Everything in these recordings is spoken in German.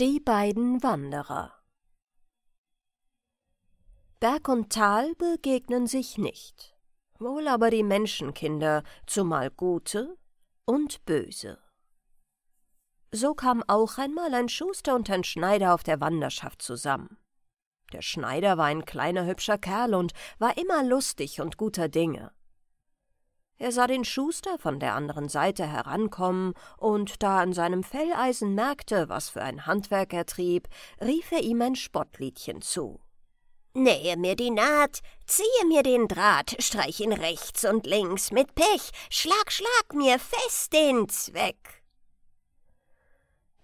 Die beiden Wanderer Berg und Tal begegnen sich nicht, wohl aber die Menschenkinder, zumal gute und böse. So kam auch einmal ein Schuster und ein Schneider auf der Wanderschaft zusammen. Der Schneider war ein kleiner hübscher Kerl und war immer lustig und guter Dinge. Er sah den Schuster von der anderen Seite herankommen, und da er an seinem Felleisen merkte, was für ein Handwerk er trieb, rief er ihm ein Spottliedchen zu. Nähe mir die Naht, ziehe mir den Draht, streich ihn rechts und links mit Pech, schlag, schlag mir fest den Zweck.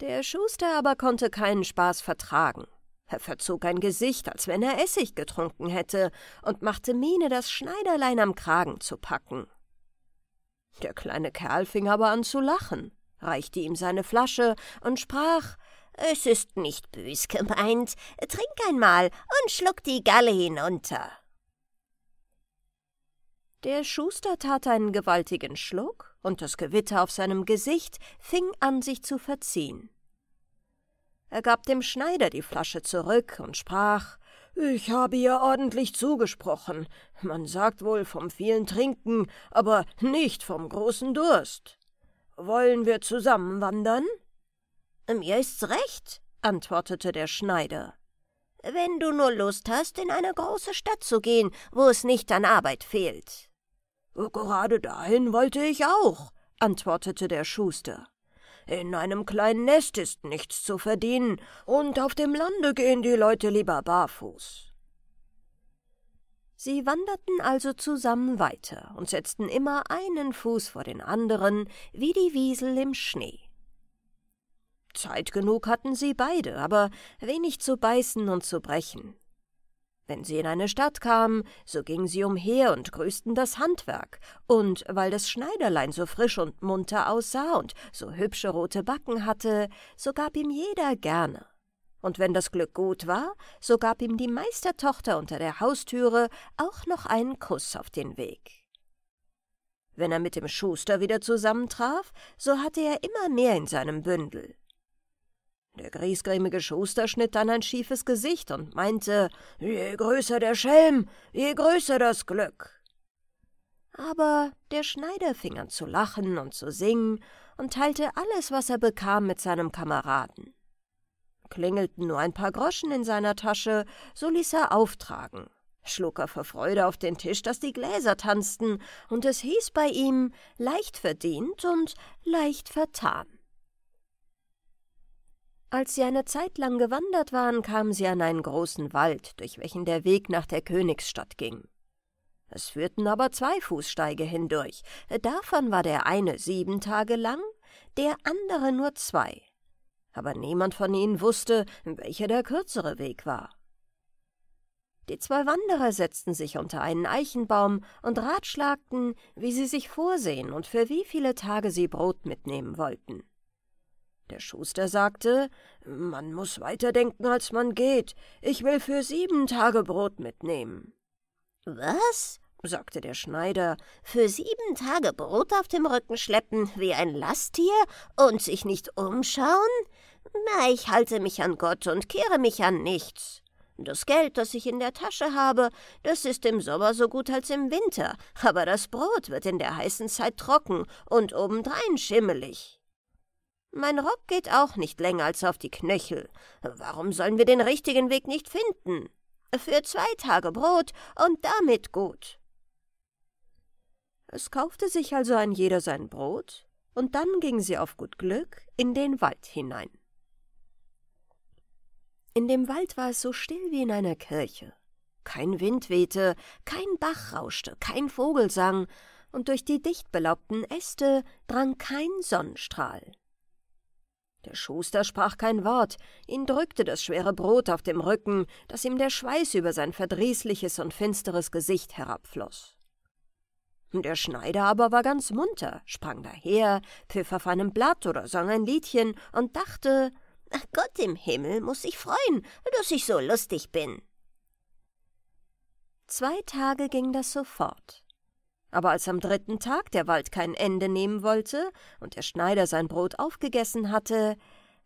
Der Schuster aber konnte keinen Spaß vertragen. Er verzog ein Gesicht, als wenn er Essig getrunken hätte, und machte Miene, das Schneiderlein am Kragen zu packen. Der kleine Kerl fing aber an zu lachen, reichte ihm seine Flasche und sprach Es ist nicht bös gemeint, trink einmal und schluck die Galle hinunter. Der Schuster tat einen gewaltigen Schluck, und das Gewitter auf seinem Gesicht fing an, sich zu verziehen. Er gab dem Schneider die Flasche zurück und sprach ich habe ihr ordentlich zugesprochen. Man sagt wohl vom vielen Trinken, aber nicht vom großen Durst. Wollen wir zusammen wandern? Mir ist's recht, antwortete der Schneider. Wenn du nur Lust hast, in eine große Stadt zu gehen, wo es nicht an Arbeit fehlt. Gerade dahin wollte ich auch, antwortete der Schuster. In einem kleinen Nest ist nichts zu verdienen, und auf dem Lande gehen die Leute lieber barfuß. Sie wanderten also zusammen weiter und setzten immer einen Fuß vor den anderen, wie die Wiesel im Schnee. Zeit genug hatten sie beide, aber wenig zu beißen und zu brechen. Wenn sie in eine Stadt kamen, so gingen sie umher und grüßten das Handwerk, und weil das Schneiderlein so frisch und munter aussah und so hübsche rote Backen hatte, so gab ihm jeder gerne. Und wenn das Glück gut war, so gab ihm die Meistertochter unter der Haustüre auch noch einen Kuss auf den Weg. Wenn er mit dem Schuster wieder zusammentraf, so hatte er immer mehr in seinem Bündel. Der griesgrämige Schuster schnitt dann ein schiefes Gesicht und meinte, je größer der Schelm, je größer das Glück. Aber der Schneider fing an zu lachen und zu singen und teilte alles, was er bekam, mit seinem Kameraden. Klingelten nur ein paar Groschen in seiner Tasche, so ließ er auftragen. Schlug er vor Freude auf den Tisch, dass die Gläser tanzten, und es hieß bei ihm leicht verdient und leicht vertan. Als sie eine Zeit lang gewandert waren, kamen sie an einen großen Wald, durch welchen der Weg nach der Königsstadt ging. Es führten aber zwei Fußsteige hindurch, davon war der eine sieben Tage lang, der andere nur zwei. Aber niemand von ihnen wusste, welcher der kürzere Weg war. Die zwei Wanderer setzten sich unter einen Eichenbaum und ratschlagten, wie sie sich vorsehen und für wie viele Tage sie Brot mitnehmen wollten. Der Schuster sagte, man muss denken, als man geht. Ich will für sieben Tage Brot mitnehmen. Was? sagte der Schneider. Für sieben Tage Brot auf dem Rücken schleppen, wie ein Lasttier, und sich nicht umschauen? Na, ich halte mich an Gott und kehre mich an nichts. Das Geld, das ich in der Tasche habe, das ist im Sommer so gut als im Winter, aber das Brot wird in der heißen Zeit trocken und obendrein schimmelig. Mein Rock geht auch nicht länger als auf die Knöchel. Warum sollen wir den richtigen Weg nicht finden? Für zwei Tage Brot und damit gut. Es kaufte sich also ein jeder sein Brot, und dann ging sie auf gut Glück in den Wald hinein. In dem Wald war es so still wie in einer Kirche. Kein Wind wehte, kein Bach rauschte, kein Vogel sang, und durch die dicht belaubten Äste drang kein Sonnenstrahl. Der Schuster sprach kein Wort, ihn drückte das schwere Brot auf dem Rücken, daß ihm der Schweiß über sein verdrießliches und finsteres Gesicht herabfloß. Der Schneider aber war ganz munter, sprang daher, pfiff auf einem Blatt oder sang ein Liedchen und dachte, Gott im Himmel muß ich freuen, dass ich so lustig bin. Zwei Tage ging das so fort. Aber als am dritten Tag der Wald kein Ende nehmen wollte und der Schneider sein Brot aufgegessen hatte,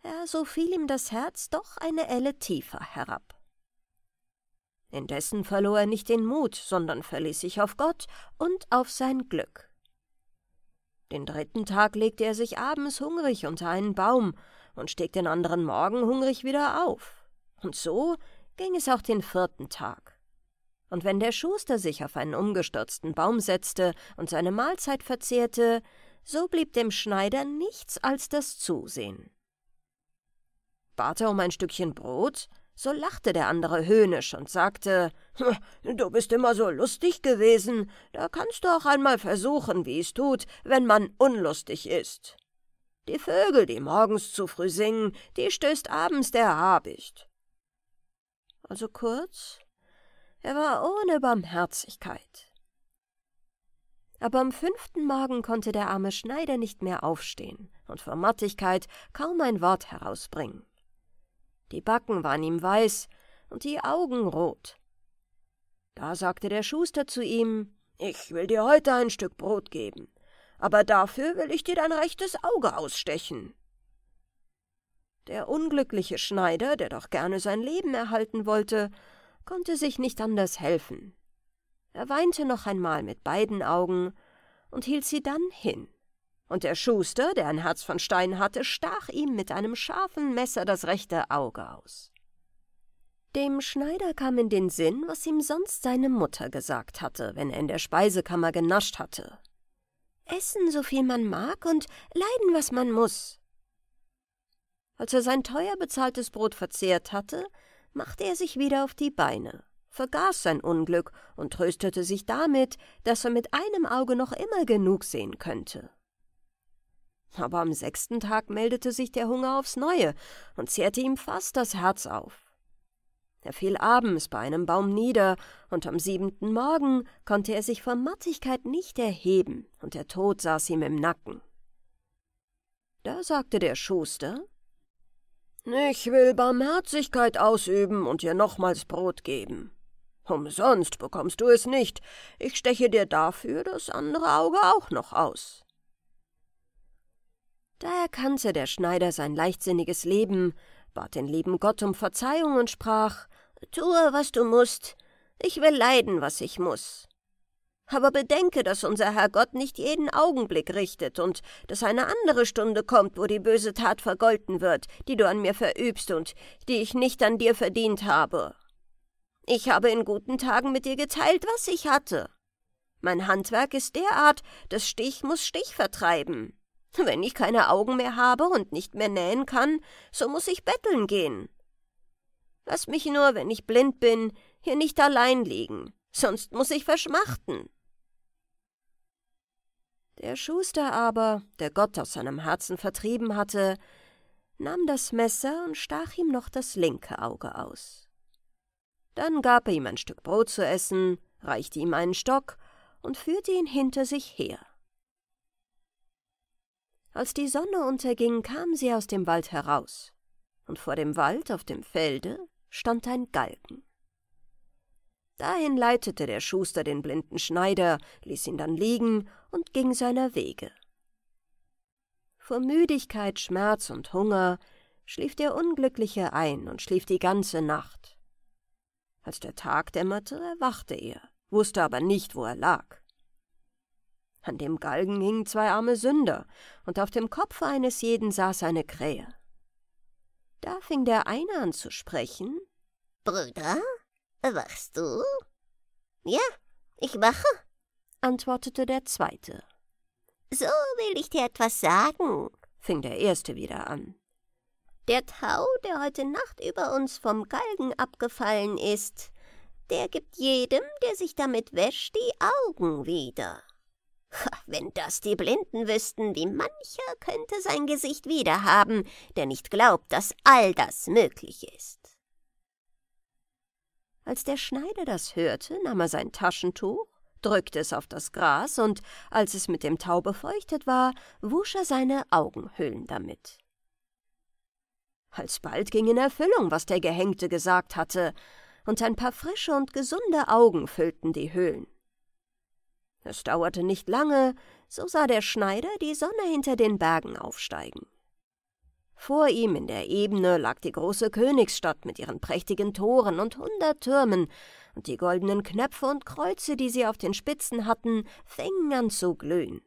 ja, so fiel ihm das Herz doch eine Elle tiefer herab. Indessen verlor er nicht den Mut, sondern verließ sich auf Gott und auf sein Glück. Den dritten Tag legte er sich abends hungrig unter einen Baum und stieg den anderen Morgen hungrig wieder auf. Und so ging es auch den vierten Tag und wenn der Schuster sich auf einen umgestürzten Baum setzte und seine Mahlzeit verzehrte, so blieb dem Schneider nichts als das Zusehen. Bat er um ein Stückchen Brot, so lachte der andere höhnisch und sagte, hm, »Du bist immer so lustig gewesen, da kannst du auch einmal versuchen, wie es tut, wenn man unlustig ist. Die Vögel, die morgens zu früh singen, die stößt abends der Habicht.« Also kurz, er war ohne Barmherzigkeit. Aber am fünften Morgen konnte der arme Schneider nicht mehr aufstehen und vor Mattigkeit kaum ein Wort herausbringen. Die Backen waren ihm weiß und die Augen rot. Da sagte der Schuster zu ihm, ich will dir heute ein Stück Brot geben, aber dafür will ich dir dein rechtes Auge ausstechen. Der unglückliche Schneider, der doch gerne sein Leben erhalten wollte, konnte sich nicht anders helfen. Er weinte noch einmal mit beiden Augen und hielt sie dann hin. Und der Schuster, der ein Herz von Stein hatte, stach ihm mit einem scharfen Messer das rechte Auge aus. Dem Schneider kam in den Sinn, was ihm sonst seine Mutter gesagt hatte, wenn er in der Speisekammer genascht hatte. Essen so viel man mag und leiden, was man muß. Als er sein teuer bezahltes Brot verzehrt hatte, machte er sich wieder auf die Beine, vergaß sein Unglück und tröstete sich damit, dass er mit einem Auge noch immer genug sehen könnte. Aber am sechsten Tag meldete sich der Hunger aufs Neue und zehrte ihm fast das Herz auf. Er fiel abends bei einem Baum nieder, und am siebenten Morgen konnte er sich vor Mattigkeit nicht erheben, und der Tod saß ihm im Nacken. Da sagte der Schuster ich will Barmherzigkeit ausüben und dir nochmals Brot geben. Umsonst bekommst du es nicht. Ich steche dir dafür das andere Auge auch noch aus. Da erkannte der Schneider sein leichtsinniges Leben, bat den lieben Gott um Verzeihung und sprach: Tue, was du musst. Ich will leiden, was ich muss. Aber bedenke, dass unser Herrgott nicht jeden Augenblick richtet und dass eine andere Stunde kommt, wo die böse Tat vergolten wird, die du an mir verübst und die ich nicht an dir verdient habe. Ich habe in guten Tagen mit dir geteilt, was ich hatte. Mein Handwerk ist derart, dass Stich muss Stich vertreiben. Wenn ich keine Augen mehr habe und nicht mehr nähen kann, so muss ich betteln gehen. Lass mich nur, wenn ich blind bin, hier nicht allein liegen, sonst muss ich verschmachten. Der Schuster aber, der Gott aus seinem Herzen vertrieben hatte, nahm das Messer und stach ihm noch das linke Auge aus. Dann gab er ihm ein Stück Brot zu essen, reichte ihm einen Stock und führte ihn hinter sich her. Als die Sonne unterging, kamen sie aus dem Wald heraus, und vor dem Wald auf dem Felde stand ein Galgen. Dahin leitete der Schuster den blinden Schneider, ließ ihn dann liegen und ging seiner Wege. Vor Müdigkeit, Schmerz und Hunger schlief der Unglückliche ein und schlief die ganze Nacht. Als der Tag dämmerte, erwachte er, wusste aber nicht, wo er lag. An dem Galgen hingen zwei arme Sünder, und auf dem Kopfe eines jeden saß eine Krähe. Da fing der eine an zu sprechen. Brüder, Wachst du? Ja, ich wache, antwortete der zweite. So will ich dir etwas sagen, fing der erste wieder an. Der Tau, der heute Nacht über uns vom Galgen abgefallen ist, der gibt jedem, der sich damit wäscht, die Augen wieder. Wenn das die Blinden wüssten, wie mancher könnte sein Gesicht wieder haben, der nicht glaubt, dass all das möglich ist. Als der Schneider das hörte, nahm er sein Taschentuch, drückte es auf das Gras und, als es mit dem Tau befeuchtet war, wusch er seine Augenhöhlen damit. Alsbald ging in Erfüllung, was der Gehängte gesagt hatte, und ein paar frische und gesunde Augen füllten die Höhlen. Es dauerte nicht lange, so sah der Schneider die Sonne hinter den Bergen aufsteigen. Vor ihm in der Ebene lag die große Königsstadt mit ihren prächtigen Toren und hundert Türmen, und die goldenen Knöpfe und Kreuze, die sie auf den Spitzen hatten, fingen an zu glühen.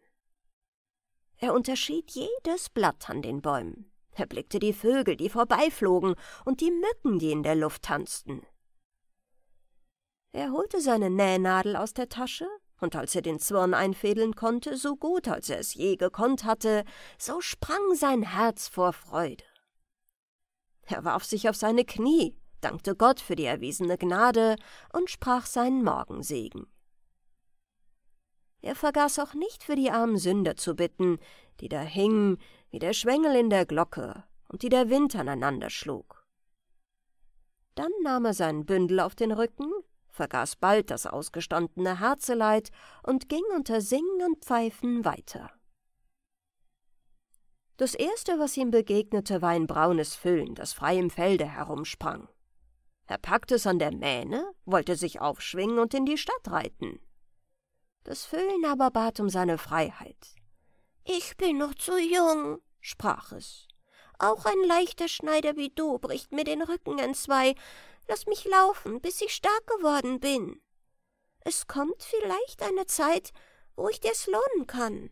Er unterschied jedes Blatt an den Bäumen. Er blickte die Vögel, die vorbeiflogen, und die Mücken, die in der Luft tanzten. Er holte seine Nähnadel aus der Tasche, und als er den Zwirn einfädeln konnte, so gut, als er es je gekonnt hatte, so sprang sein Herz vor Freude. Er warf sich auf seine Knie, dankte Gott für die erwiesene Gnade und sprach seinen Morgensegen. Er vergaß auch nicht für die armen Sünder zu bitten, die da hingen wie der Schwengel in der Glocke und die der Wind aneinander schlug. Dann nahm er seinen Bündel auf den Rücken, vergaß bald das ausgestandene Herzeleid und ging unter Singen und Pfeifen weiter. Das Erste, was ihm begegnete, war ein braunes Füllen, das frei im Felde herumsprang. Er packte es an der Mähne, wollte sich aufschwingen und in die Stadt reiten. Das Füllen aber bat um seine Freiheit. »Ich bin noch zu jung«, sprach es. »Auch ein leichter Schneider wie du bricht mir den Rücken entzwei. Lass mich laufen, bis ich stark geworden bin. Es kommt vielleicht eine Zeit, wo ich dir's lohnen kann.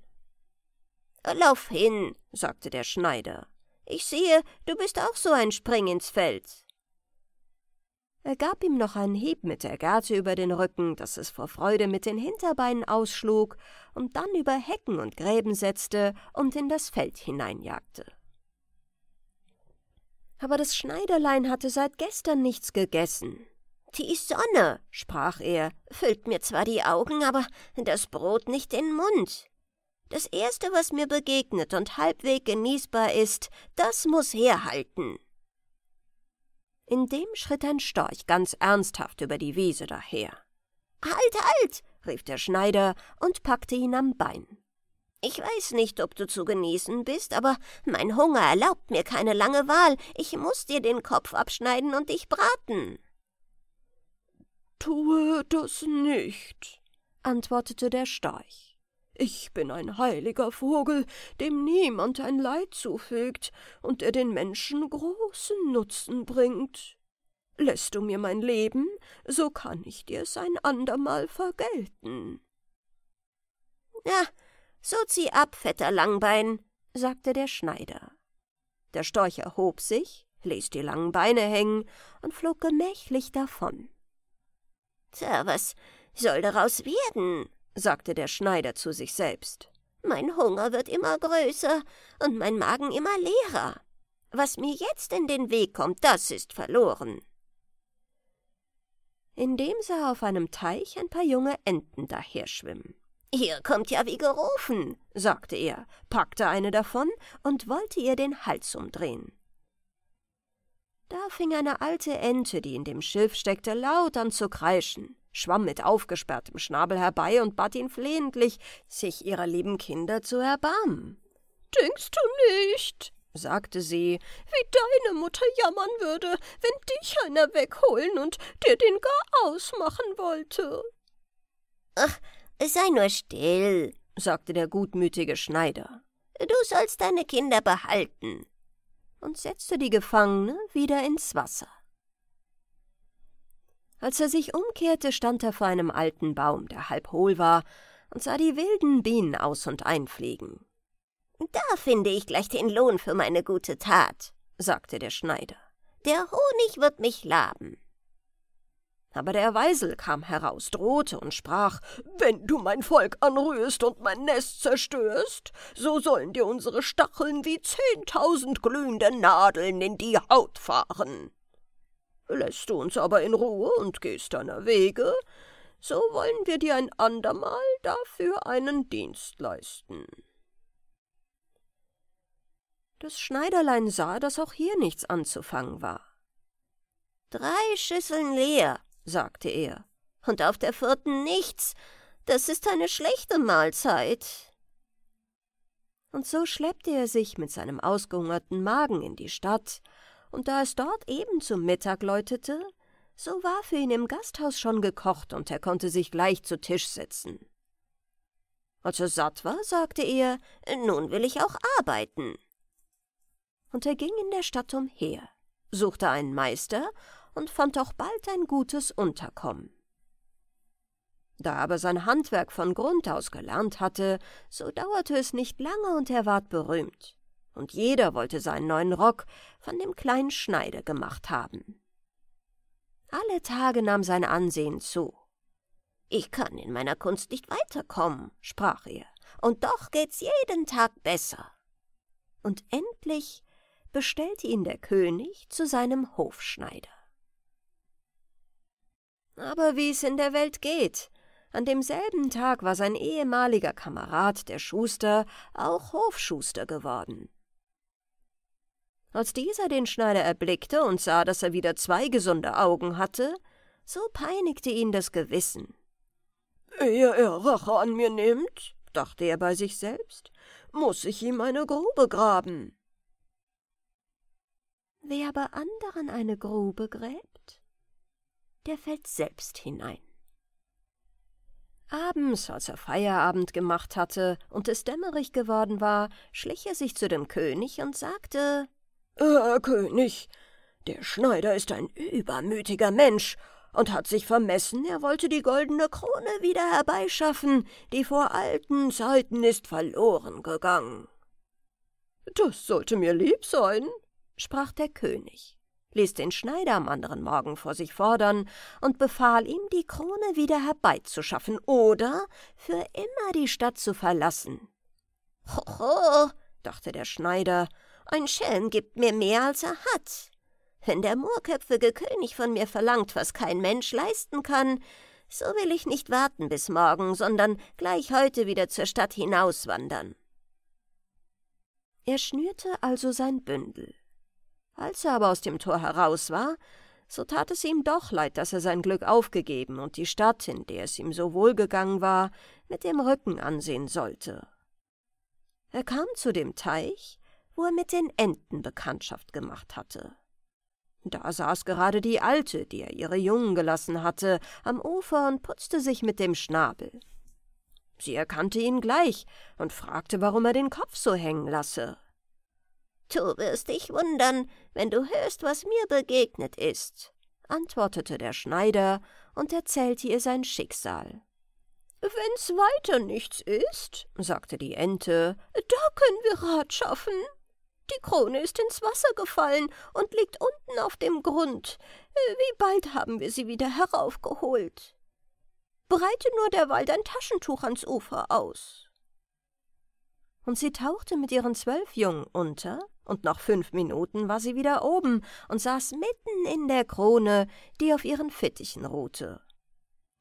Äh, lauf hin, sagte der Schneider. Ich sehe, du bist auch so ein Spring ins Feld. Er gab ihm noch einen Hieb mit der Gerte über den Rücken, dass es vor Freude mit den Hinterbeinen ausschlug und dann über Hecken und Gräben setzte und in das Feld hineinjagte aber das Schneiderlein hatte seit gestern nichts gegessen. Die Sonne, sprach er, füllt mir zwar die Augen, aber das Brot nicht den Mund. Das Erste, was mir begegnet und halbweg genießbar ist, das muß herhalten. In dem schritt ein Storch ganz ernsthaft über die Wiese daher. Halt, halt! rief der Schneider und packte ihn am Bein. Ich weiß nicht, ob du zu genießen bist, aber mein Hunger erlaubt mir keine lange Wahl. Ich muß dir den Kopf abschneiden und dich braten. Tue das nicht, antwortete der Storch. Ich bin ein heiliger Vogel, dem niemand ein Leid zufügt und der den Menschen großen Nutzen bringt. Lässt du mir mein Leben, so kann ich dir es ein andermal vergelten. Ja, so zieh ab, fetter Langbein, sagte der Schneider. Der Storch erhob sich, ließ die langen Beine hängen und flog gemächlich davon. Tja, was soll daraus werden? sagte der Schneider zu sich selbst. Mein Hunger wird immer größer und mein Magen immer leerer. Was mir jetzt in den Weg kommt, das ist verloren. Indem sah er auf einem Teich ein paar junge Enten daherschwimmen. Ihr kommt ja wie gerufen, sagte er, packte eine davon und wollte ihr den Hals umdrehen. Da fing eine alte Ente, die in dem Schilf steckte, laut an zu kreischen, schwamm mit aufgesperrtem Schnabel herbei und bat ihn flehentlich, sich ihrer lieben Kinder zu erbarmen. Denkst du nicht, sagte sie, wie deine Mutter jammern würde, wenn dich einer wegholen und dir den gar ausmachen wollte? Ach, Sei nur still, sagte der gutmütige Schneider. Du sollst deine Kinder behalten. Und setzte die Gefangene wieder ins Wasser. Als er sich umkehrte, stand er vor einem alten Baum, der halb hohl war, und sah die wilden Bienen aus und einfliegen. Da finde ich gleich den Lohn für meine gute Tat, sagte der Schneider. Der Honig wird mich laben. Aber der Weisel kam heraus, drohte und sprach Wenn du mein Volk anrührst und mein Nest zerstörst, so sollen dir unsere Stacheln wie zehntausend glühende Nadeln in die Haut fahren. Lässt du uns aber in Ruhe und gehst deiner Wege, so wollen wir dir ein andermal dafür einen Dienst leisten. Das Schneiderlein sah, dass auch hier nichts anzufangen war. Drei Schüsseln leer, sagte er. Und auf der vierten nichts. Das ist eine schlechte Mahlzeit. Und so schleppte er sich mit seinem ausgehungerten Magen in die Stadt, und da es dort eben zum Mittag läutete, so war für ihn im Gasthaus schon gekocht und er konnte sich gleich zu Tisch setzen. Als er satt war, sagte er, nun will ich auch arbeiten. Und er ging in der Stadt umher, suchte einen Meister und fand auch bald ein gutes Unterkommen. Da aber sein Handwerk von Grund aus gelernt hatte, so dauerte es nicht lange und er ward berühmt. Und jeder wollte seinen neuen Rock von dem kleinen Schneider gemacht haben. Alle Tage nahm sein Ansehen zu. Ich kann in meiner Kunst nicht weiterkommen, sprach er, und doch geht's jeden Tag besser. Und endlich bestellte ihn der König zu seinem Hofschneider. Aber wie es in der Welt geht. An demselben Tag war sein ehemaliger Kamerad, der Schuster, auch Hofschuster geworden. Als dieser den Schneider erblickte und sah, dass er wieder zwei gesunde Augen hatte, so peinigte ihn das Gewissen. Ehe er Rache an mir nimmt, dachte er bei sich selbst, muß ich ihm eine Grube graben. Wer aber anderen eine Grube gräbt, der fällt selbst hinein. Abends, als er Feierabend gemacht hatte und es dämmerig geworden war, schlich er sich zu dem König und sagte Herr König, der Schneider ist ein übermütiger Mensch und hat sich vermessen, er wollte die goldene Krone wieder herbeischaffen, die vor alten Zeiten ist verloren gegangen. Das sollte mir lieb sein, sprach der König ließ den Schneider am anderen Morgen vor sich fordern und befahl ihm, die Krone wieder herbeizuschaffen oder für immer die Stadt zu verlassen. Hoho, dachte der Schneider, ein Schelm gibt mir mehr, als er hat. Wenn der moorköpfige König von mir verlangt, was kein Mensch leisten kann, so will ich nicht warten bis morgen, sondern gleich heute wieder zur Stadt hinauswandern. Er schnürte also sein Bündel als er aber aus dem Tor heraus war, so tat es ihm doch leid, dass er sein Glück aufgegeben und die Stadt, in der es ihm so wohlgegangen war, mit dem Rücken ansehen sollte. Er kam zu dem Teich, wo er mit den Enten Bekanntschaft gemacht hatte. Da saß gerade die Alte, die er ihre Jungen gelassen hatte, am Ufer und putzte sich mit dem Schnabel. Sie erkannte ihn gleich und fragte, warum er den Kopf so hängen lasse. Du wirst dich wundern, wenn du hörst, was mir begegnet ist, antwortete der Schneider und erzählte ihr sein Schicksal. Wenn's weiter nichts ist, sagte die Ente, da können wir Rat schaffen. Die Krone ist ins Wasser gefallen und liegt unten auf dem Grund. Wie bald haben wir sie wieder heraufgeholt? Breite nur derweil dein Taschentuch ans Ufer aus und sie tauchte mit ihren zwölf Jungen unter, und nach fünf Minuten war sie wieder oben und saß mitten in der Krone, die auf ihren Fittichen ruhte.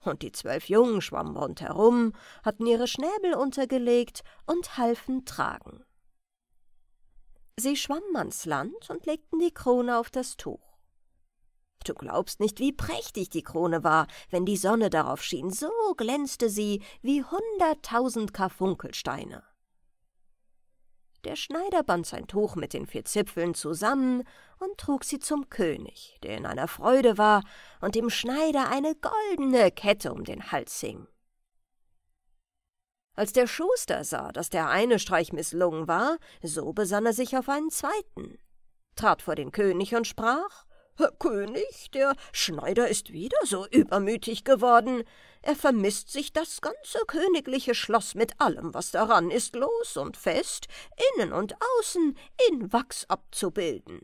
Und die zwölf Jungen schwammen rundherum, hatten ihre Schnäbel untergelegt und halfen tragen. Sie schwammen ans Land und legten die Krone auf das Tuch. Du glaubst nicht, wie prächtig die Krone war, wenn die Sonne darauf schien, so glänzte sie wie hunderttausend Karfunkelsteine. Der Schneider band sein Tuch mit den vier Zipfeln zusammen und trug sie zum König, der in einer Freude war und dem Schneider eine goldene Kette um den Hals hing. Als der Schuster sah, dass der eine Streich misslungen war, so besann er sich auf einen zweiten, trat vor den König und sprach Herr König, der Schneider ist wieder so übermütig geworden. Er vermisst sich das ganze königliche Schloss mit allem, was daran ist, los und fest, innen und außen, in Wachs abzubilden.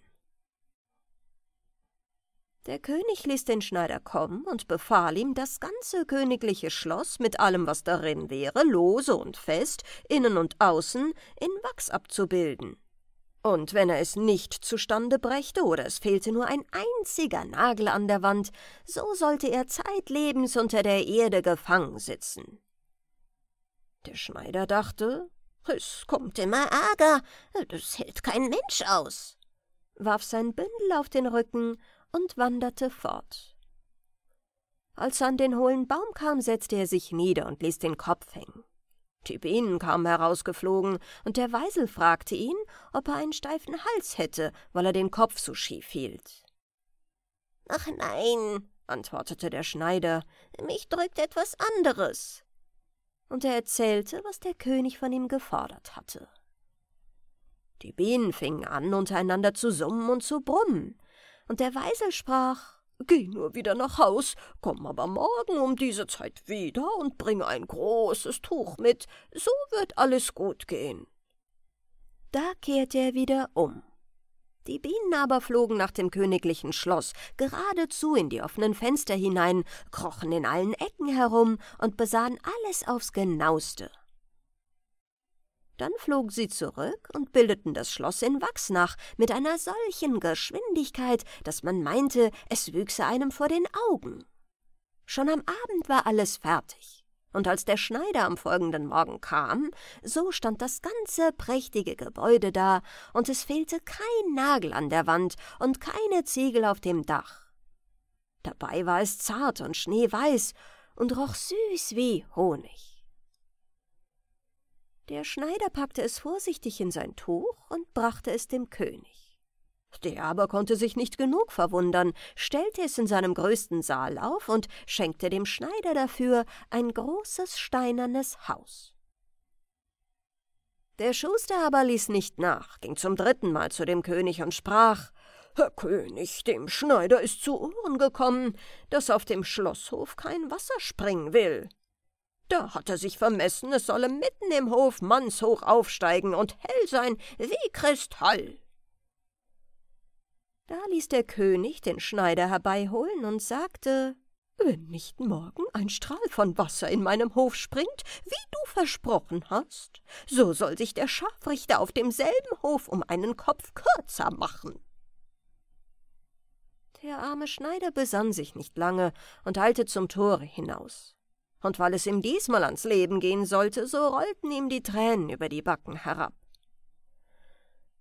Der König ließ den Schneider kommen und befahl ihm, das ganze königliche Schloss mit allem, was darin wäre, lose und fest, innen und außen, in Wachs abzubilden. Und wenn er es nicht zustande brächte oder es fehlte nur ein einziger Nagel an der Wand, so sollte er zeitlebens unter der Erde gefangen sitzen. Der Schneider dachte, es kommt immer Ärger, das hält kein Mensch aus, warf sein Bündel auf den Rücken und wanderte fort. Als er an den hohlen Baum kam, setzte er sich nieder und ließ den Kopf hängen. Die Bienen kamen herausgeflogen, und der Weisel fragte ihn, ob er einen steifen Hals hätte, weil er den Kopf so schief hielt. »Ach nein«, antwortete der Schneider, »mich drückt etwas anderes.« Und er erzählte, was der König von ihm gefordert hatte. Die Bienen fingen an, untereinander zu summen und zu brummen, und der Weisel sprach, Geh nur wieder nach Haus, komm aber morgen um diese Zeit wieder und bringe ein großes Tuch mit, so wird alles gut gehen. Da kehrte er wieder um. Die Bienen aber flogen nach dem königlichen Schloss, geradezu in die offenen Fenster hinein, krochen in allen Ecken herum und besahen alles aufs genaueste. Dann flogen sie zurück und bildeten das Schloss in Wachs nach mit einer solchen Geschwindigkeit, dass man meinte, es wüchse einem vor den Augen. Schon am Abend war alles fertig, und als der Schneider am folgenden Morgen kam, so stand das ganze prächtige Gebäude da, und es fehlte kein Nagel an der Wand und keine Ziegel auf dem Dach. Dabei war es zart und schneeweiß und roch süß wie Honig. Der Schneider packte es vorsichtig in sein Tuch und brachte es dem König. Der aber konnte sich nicht genug verwundern, stellte es in seinem größten Saal auf und schenkte dem Schneider dafür ein großes steinernes Haus. Der Schuster aber ließ nicht nach, ging zum dritten Mal zu dem König und sprach Herr König, dem Schneider ist zu Ohren gekommen, dass auf dem Schlosshof kein Wasser springen will. Da hat er sich vermessen, es solle mitten im Hof mannshoch aufsteigen und hell sein wie Kristall. Da ließ der König den Schneider herbeiholen und sagte, wenn nicht morgen ein Strahl von Wasser in meinem Hof springt, wie du versprochen hast, so soll sich der Scharfrichter auf demselben Hof um einen Kopf kürzer machen. Der arme Schneider besann sich nicht lange und eilte zum Tore hinaus und weil es ihm diesmal ans Leben gehen sollte, so rollten ihm die Tränen über die Backen herab.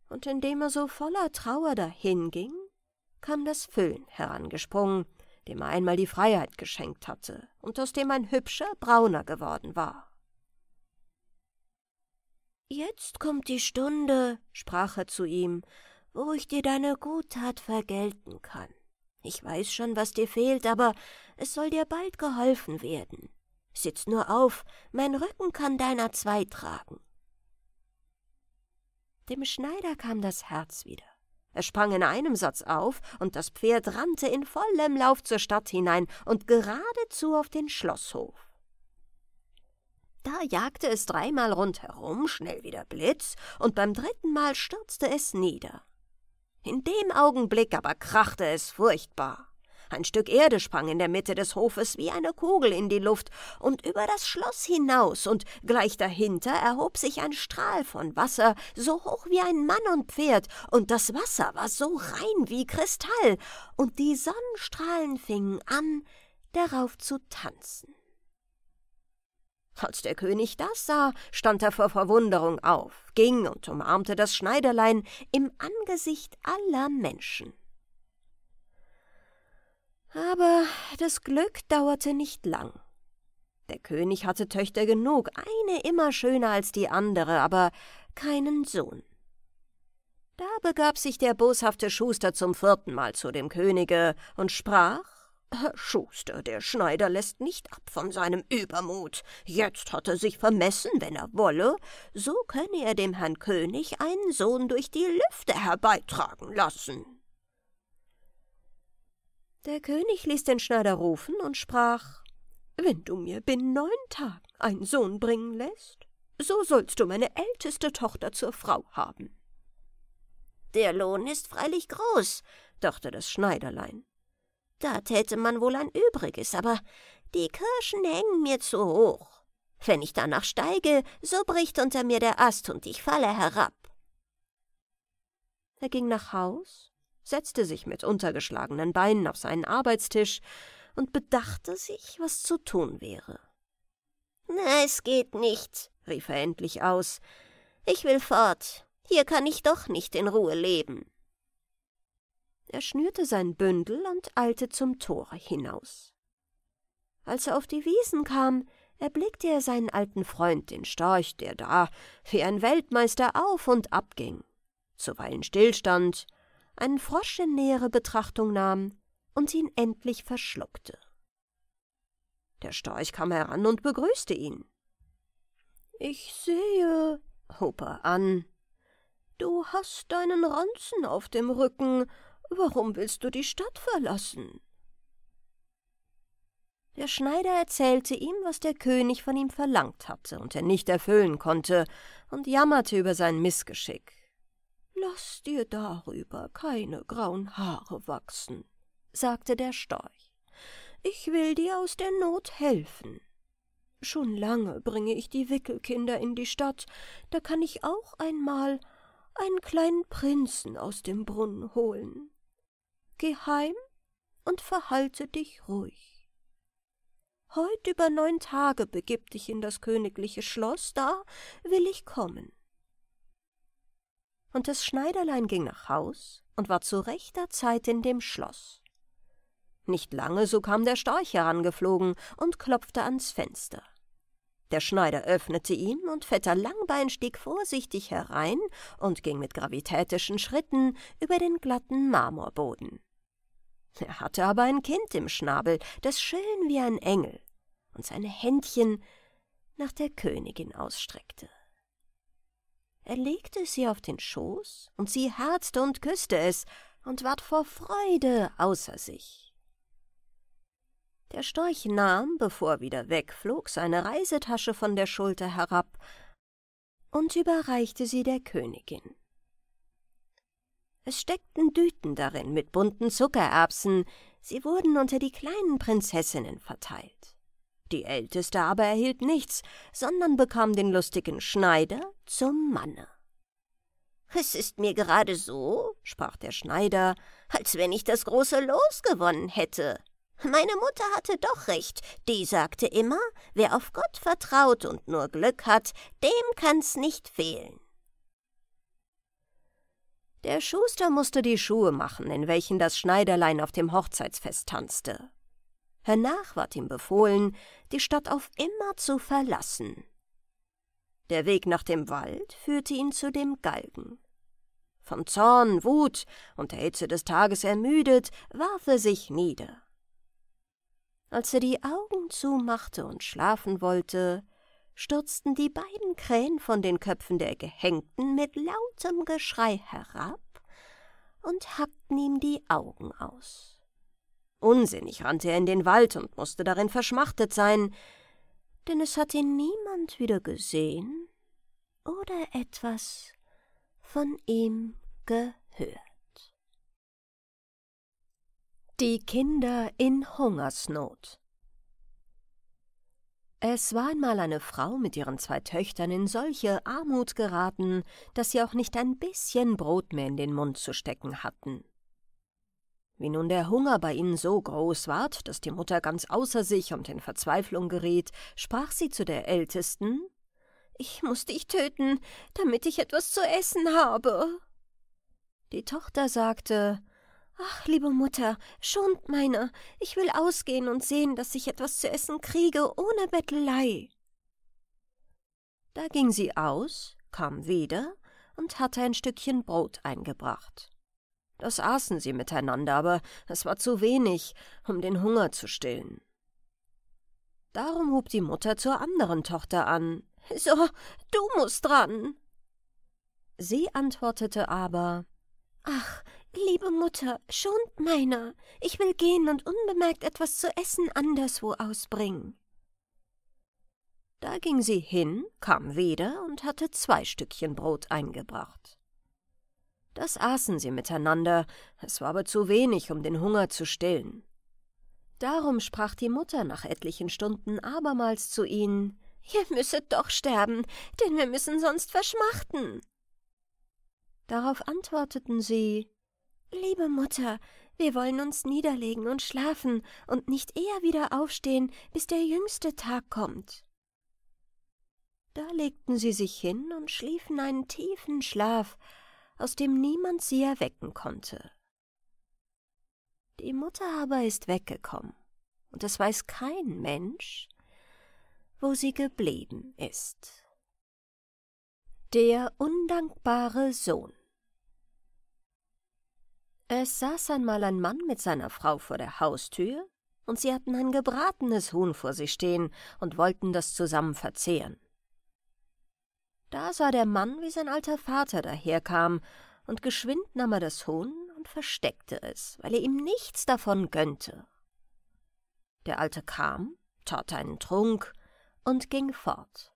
Und indem er so voller Trauer dahinging, kam das Füllen herangesprungen, dem er einmal die Freiheit geschenkt hatte und aus dem ein hübscher Brauner geworden war. Jetzt kommt die Stunde, sprach er zu ihm, wo ich dir deine Guttat vergelten kann. Ich weiß schon, was dir fehlt, aber es soll dir bald geholfen werden. Sitz nur auf, mein Rücken kann deiner zwei tragen. Dem Schneider kam das Herz wieder. Er sprang in einem Satz auf, und das Pferd rannte in vollem Lauf zur Stadt hinein und geradezu auf den Schlosshof. Da jagte es dreimal rundherum, schnell wie der Blitz, und beim dritten Mal stürzte es nieder. In dem Augenblick aber krachte es furchtbar. Ein Stück Erde sprang in der Mitte des Hofes wie eine Kugel in die Luft und über das Schloss hinaus, und gleich dahinter erhob sich ein Strahl von Wasser, so hoch wie ein Mann und Pferd, und das Wasser war so rein wie Kristall, und die Sonnenstrahlen fingen an, darauf zu tanzen. Als der König das sah, stand er vor Verwunderung auf, ging und umarmte das Schneiderlein im Angesicht aller Menschen. Aber das Glück dauerte nicht lang. Der König hatte Töchter genug, eine immer schöner als die andere, aber keinen Sohn. Da begab sich der boshafte Schuster zum vierten Mal zu dem Könige und sprach Herr Schuster, der Schneider lässt nicht ab von seinem Übermut. Jetzt hat er sich vermessen, wenn er wolle, so könne er dem Herrn König einen Sohn durch die Lüfte herbeitragen lassen. Der König ließ den Schneider rufen und sprach Wenn du mir binnen neun Tagen einen Sohn bringen lässt, so sollst du meine älteste Tochter zur Frau haben. Der Lohn ist freilich groß, dachte das Schneiderlein. Da täte man wohl ein übriges, aber die Kirschen hängen mir zu hoch. Wenn ich danach steige, so bricht unter mir der Ast und ich falle herab. Er ging nach Haus setzte sich mit untergeschlagenen Beinen auf seinen Arbeitstisch und bedachte sich, was zu tun wäre. Na, es geht nicht, rief er endlich aus. Ich will fort. Hier kann ich doch nicht in Ruhe leben. Er schnürte sein Bündel und eilte zum Tore hinaus. Als er auf die Wiesen kam, erblickte er seinen alten Freund, den Storch, der da wie ein Weltmeister auf und ab ging, zuweilen stillstand, einen Frosch in nähere Betrachtung nahm und ihn endlich verschluckte. Der Storch kam heran und begrüßte ihn. Ich sehe, hob er an, du hast deinen Ranzen auf dem Rücken, warum willst du die Stadt verlassen? Der Schneider erzählte ihm, was der König von ihm verlangt hatte und er nicht erfüllen konnte, und jammerte über sein Missgeschick. Lass dir darüber keine grauen Haare wachsen, sagte der Storch. Ich will dir aus der Not helfen. Schon lange bringe ich die Wickelkinder in die Stadt, da kann ich auch einmal einen kleinen Prinzen aus dem Brunnen holen. Geh heim und verhalte dich ruhig. Heut über neun Tage begib dich in das königliche Schloss, da will ich kommen und das Schneiderlein ging nach Haus und war zu rechter Zeit in dem Schloss. Nicht lange, so kam der Storch herangeflogen und klopfte ans Fenster. Der Schneider öffnete ihn und Vetter Langbein stieg vorsichtig herein und ging mit gravitätischen Schritten über den glatten Marmorboden. Er hatte aber ein Kind im Schnabel, das schön wie ein Engel, und seine Händchen nach der Königin ausstreckte. Er legte sie auf den Schoß, und sie herzte und küßte es und ward vor Freude außer sich. Der Storch nahm, bevor er wieder wegflog, seine Reisetasche von der Schulter herab und überreichte sie der Königin. Es steckten Düten darin mit bunten Zuckererbsen, sie wurden unter die kleinen Prinzessinnen verteilt. Die Älteste aber erhielt nichts, sondern bekam den lustigen Schneider zum Manne. Es ist mir gerade so, sprach der Schneider, als wenn ich das große Los gewonnen hätte. Meine Mutter hatte doch recht, die sagte immer, wer auf Gott vertraut und nur Glück hat, dem kann's nicht fehlen. Der Schuster musste die Schuhe machen, in welchen das Schneiderlein auf dem Hochzeitsfest tanzte. Hernach ward ihm befohlen, die Stadt auf immer zu verlassen. Der Weg nach dem Wald führte ihn zu dem Galgen. Von Zorn, Wut und der Hitze des Tages ermüdet, warf er sich nieder. Als er die Augen zumachte und schlafen wollte, stürzten die beiden Krähen von den Köpfen der Gehängten mit lautem Geschrei herab und hackten ihm die Augen aus. Unsinnig rannte er in den Wald und musste darin verschmachtet sein, denn es hat ihn niemand wieder gesehen oder etwas von ihm gehört. Die Kinder in Hungersnot Es war einmal eine Frau mit ihren zwei Töchtern in solche Armut geraten, dass sie auch nicht ein bisschen Brot mehr in den Mund zu stecken hatten. Wie nun der Hunger bei ihnen so groß ward, dass die Mutter ganz außer sich und in Verzweiflung geriet, sprach sie zu der Ältesten Ich muß dich töten, damit ich etwas zu essen habe. Die Tochter sagte Ach, liebe Mutter, schont meiner, ich will ausgehen und sehen, dass ich etwas zu essen kriege, ohne Bettelei. Da ging sie aus, kam wieder und hatte ein Stückchen Brot eingebracht. Das aßen sie miteinander, aber es war zu wenig, um den Hunger zu stillen. Darum hub die Mutter zur anderen Tochter an. So, du musst dran. Sie antwortete aber Ach, liebe Mutter, schont meiner. Ich will gehen und unbemerkt etwas zu essen anderswo ausbringen. Da ging sie hin, kam wieder und hatte zwei Stückchen Brot eingebracht. Das aßen sie miteinander, es war aber zu wenig, um den Hunger zu stillen. Darum sprach die Mutter nach etlichen Stunden abermals zu ihnen Ihr müsset doch sterben, denn wir müssen sonst verschmachten. Darauf antworteten sie Liebe Mutter, wir wollen uns niederlegen und schlafen und nicht eher wieder aufstehen, bis der jüngste Tag kommt. Da legten sie sich hin und schliefen einen tiefen Schlaf, aus dem niemand sie erwecken konnte. Die Mutter aber ist weggekommen, und es weiß kein Mensch, wo sie geblieben ist. Der undankbare Sohn Es saß einmal ein Mann mit seiner Frau vor der Haustür, und sie hatten ein gebratenes Huhn vor sich stehen und wollten das zusammen verzehren. Da sah der Mann, wie sein alter Vater daherkam, und geschwind nahm er das Huhn und versteckte es, weil er ihm nichts davon gönnte. Der Alte kam, tat einen Trunk und ging fort.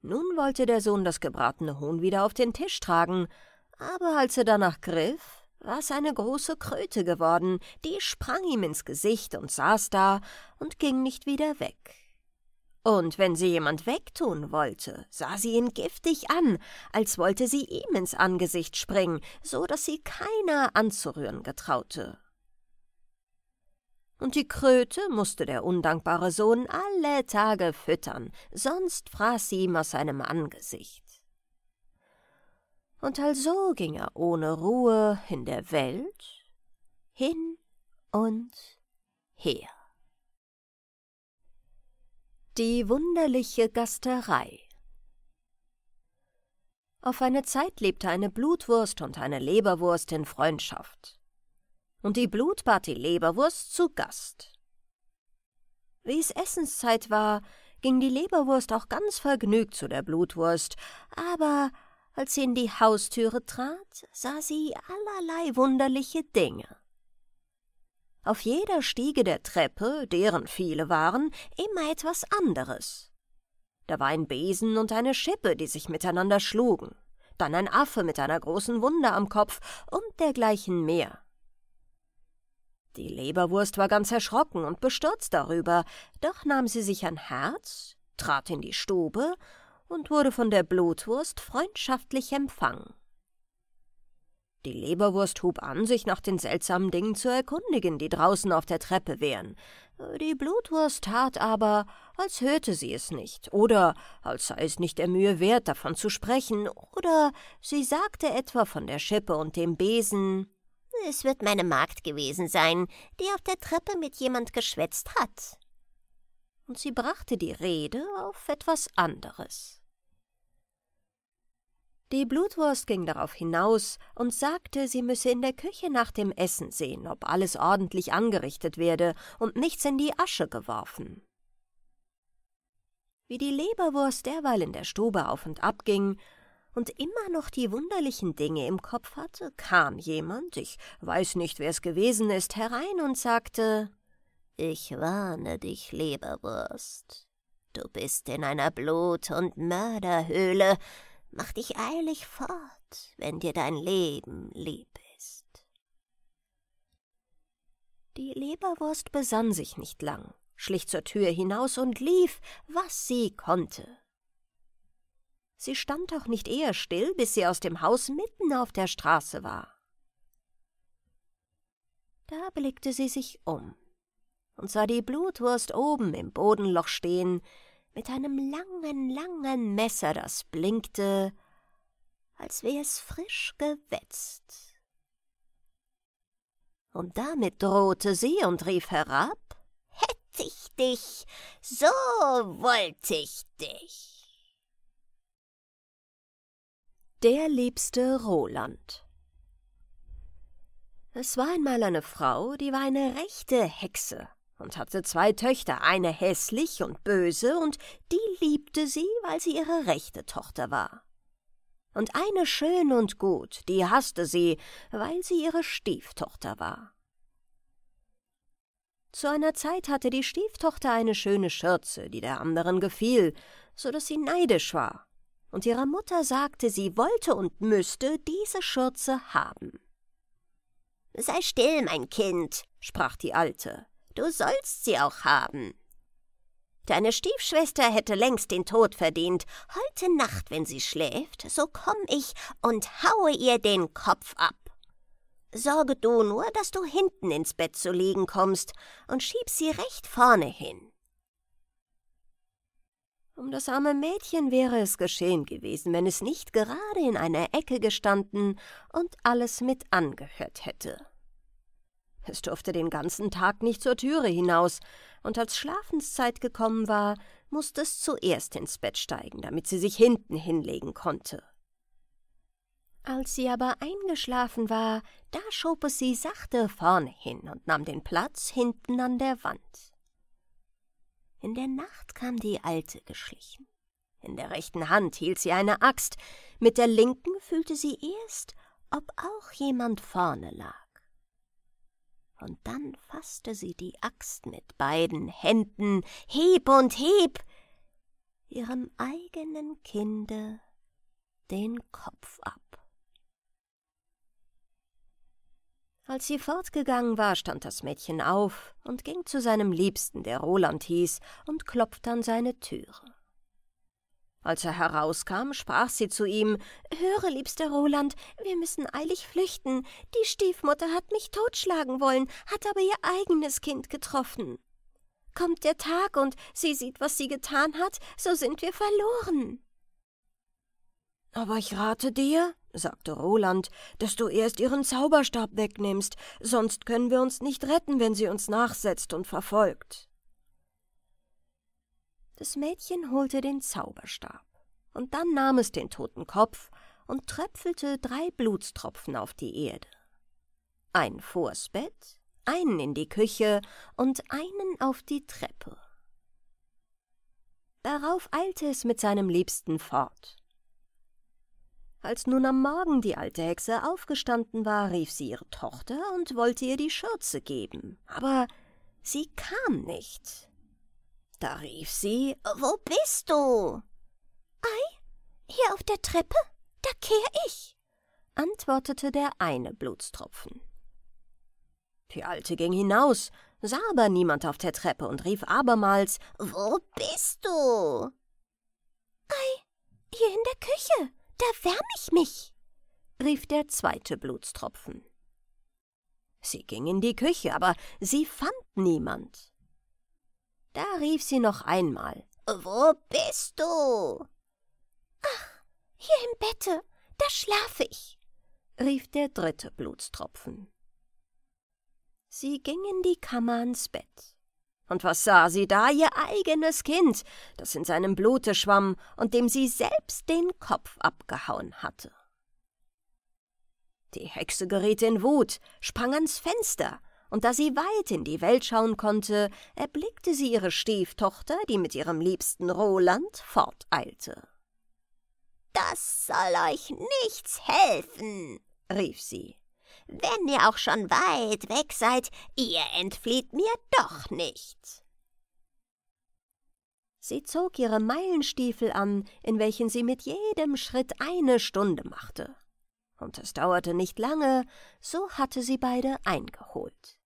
Nun wollte der Sohn das gebratene Huhn wieder auf den Tisch tragen, aber als er danach griff, war es eine große Kröte geworden, die sprang ihm ins Gesicht und saß da und ging nicht wieder weg. Und wenn sie jemand wegtun wollte, sah sie ihn giftig an, als wollte sie ihm ins Angesicht springen, so dass sie keiner anzurühren getraute. Und die Kröte musste der undankbare Sohn alle Tage füttern, sonst fraß sie ihm aus seinem Angesicht. Und also ging er ohne Ruhe in der Welt hin und her. Die wunderliche Gasterei Auf eine Zeit lebte eine Blutwurst und eine Leberwurst in Freundschaft. Und die Blut bat die Leberwurst zu Gast. Wie es Essenszeit war, ging die Leberwurst auch ganz vergnügt zu der Blutwurst, aber als sie in die Haustüre trat, sah sie allerlei wunderliche Dinge auf jeder Stiege der Treppe, deren viele waren, immer etwas anderes. Da war ein Besen und eine Schippe, die sich miteinander schlugen, dann ein Affe mit einer großen Wunde am Kopf und dergleichen mehr. Die Leberwurst war ganz erschrocken und bestürzt darüber, doch nahm sie sich ein Herz, trat in die Stube und wurde von der Blutwurst freundschaftlich empfangen. Die Leberwurst hub an, sich nach den seltsamen Dingen zu erkundigen, die draußen auf der Treppe wären. Die Blutwurst tat aber, als hörte sie es nicht, oder als sei es nicht der Mühe wert, davon zu sprechen, oder sie sagte etwa von der Schippe und dem Besen. Es wird meine Magd gewesen sein, die auf der Treppe mit jemand geschwätzt hat. Und sie brachte die Rede auf etwas anderes. Die Blutwurst ging darauf hinaus und sagte, sie müsse in der Küche nach dem Essen sehen, ob alles ordentlich angerichtet werde und nichts in die Asche geworfen. Wie die Leberwurst derweil in der Stube auf und ab ging und immer noch die wunderlichen Dinge im Kopf hatte, kam jemand, ich weiß nicht, wer es gewesen ist, herein und sagte, »Ich warne dich, Leberwurst, du bist in einer Blut- und Mörderhöhle, mach dich eilig fort, wenn dir dein Leben lieb ist. Die Leberwurst besann sich nicht lang, schlich zur Tür hinaus und lief, was sie konnte. Sie stand auch nicht eher still, bis sie aus dem Haus mitten auf der Straße war. Da blickte sie sich um und sah die Blutwurst oben im Bodenloch stehen, mit einem langen, langen Messer, das blinkte, als wäre es frisch gewetzt. Und damit drohte sie und rief herab, Hätt ich dich, so wollt ich dich. Der liebste Roland Es war einmal eine Frau, die war eine rechte Hexe und hatte zwei Töchter, eine hässlich und böse, und die liebte sie, weil sie ihre rechte Tochter war. Und eine schön und gut, die hasste sie, weil sie ihre Stieftochter war. Zu einer Zeit hatte die Stieftochter eine schöne Schürze, die der anderen gefiel, so daß sie neidisch war, und ihrer Mutter sagte, sie wollte und müsste diese Schürze haben. Sei still, mein Kind, sprach die Alte, Du sollst sie auch haben. Deine Stiefschwester hätte längst den Tod verdient. Heute Nacht, wenn sie schläft, so komm ich und haue ihr den Kopf ab. Sorge du nur, dass du hinten ins Bett zu liegen kommst und schieb sie recht vorne hin. Um das arme Mädchen wäre es geschehen gewesen, wenn es nicht gerade in einer Ecke gestanden und alles mit angehört hätte. Es durfte den ganzen Tag nicht zur Türe hinaus, und als Schlafenszeit gekommen war, musste es zuerst ins Bett steigen, damit sie sich hinten hinlegen konnte. Als sie aber eingeschlafen war, da schob es sie sachte vorne hin und nahm den Platz hinten an der Wand. In der Nacht kam die Alte geschlichen. In der rechten Hand hielt sie eine Axt, mit der linken fühlte sie erst, ob auch jemand vorne lag und dann faßte sie die Axt mit beiden Händen, hieb und hieb ihrem eigenen Kinde den Kopf ab. Als sie fortgegangen war, stand das Mädchen auf und ging zu seinem Liebsten, der Roland hieß, und klopfte an seine Türe. Als er herauskam, sprach sie zu ihm Höre, liebster Roland, wir müssen eilig flüchten. Die Stiefmutter hat mich totschlagen wollen, hat aber ihr eigenes Kind getroffen. Kommt der Tag und sie sieht, was sie getan hat, so sind wir verloren. Aber ich rate dir, sagte Roland, dass du erst ihren Zauberstab wegnimmst, sonst können wir uns nicht retten, wenn sie uns nachsetzt und verfolgt. Das Mädchen holte den Zauberstab, und dann nahm es den toten Kopf und tröpfelte drei Blutstropfen auf die Erde. Einen vors Bett, einen in die Küche und einen auf die Treppe. Darauf eilte es mit seinem Liebsten fort. Als nun am Morgen die alte Hexe aufgestanden war, rief sie ihre Tochter und wollte ihr die Schürze geben, aber sie kam nicht. Da rief sie Wo bist du? Ei, hier auf der Treppe, da kehr ich, antwortete der eine Blutstropfen. Die Alte ging hinaus, sah aber niemand auf der Treppe und rief abermals Wo bist du? Ei, hier in der Küche, da wärm ich mich, rief der zweite Blutstropfen. Sie ging in die Küche, aber sie fand niemand. Da rief sie noch einmal. Wo bist du? Ach, hier im Bette, da schlaf ich, rief der dritte Blutstropfen. Sie ging in die Kammer ans Bett. Und was sah sie da? Ihr eigenes Kind, das in seinem Blute schwamm und dem sie selbst den Kopf abgehauen hatte. Die Hexe geriet in Wut, sprang ans Fenster, und da sie weit in die Welt schauen konnte, erblickte sie ihre Stieftochter, die mit ihrem liebsten Roland forteilte. Das soll euch nichts helfen, rief sie. Wenn ihr auch schon weit weg seid, ihr entflieht mir doch nicht. Sie zog ihre Meilenstiefel an, in welchen sie mit jedem Schritt eine Stunde machte und es dauerte nicht lange, so hatte sie beide eingeholt.